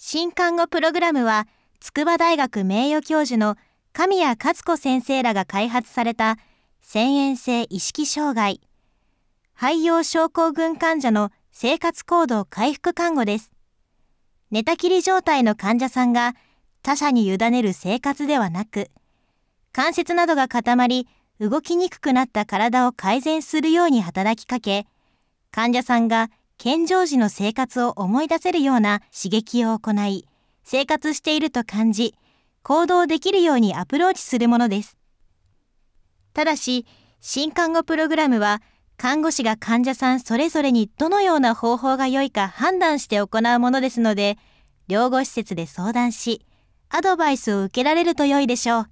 新看護プログラムは、筑波大学名誉教授の神谷和子先生らが開発された、遷延性意識障害、肺葉症候群患者の生活行動回復看護です。寝たきり状態の患者さんが他者に委ねる生活ではなく、関節などが固まり、動きにくくなった体を改善するように働きかけ、患者さんが健常時の生活を思い出せるような刺激を行い、生活していると感じ、行動できるようにアプローチするものです。ただし、新看護プログラムは、看護師が患者さんそれぞれにどのような方法が良いか判断して行うものですので、療護施設で相談し、アドバイスを受けられると良いでしょう。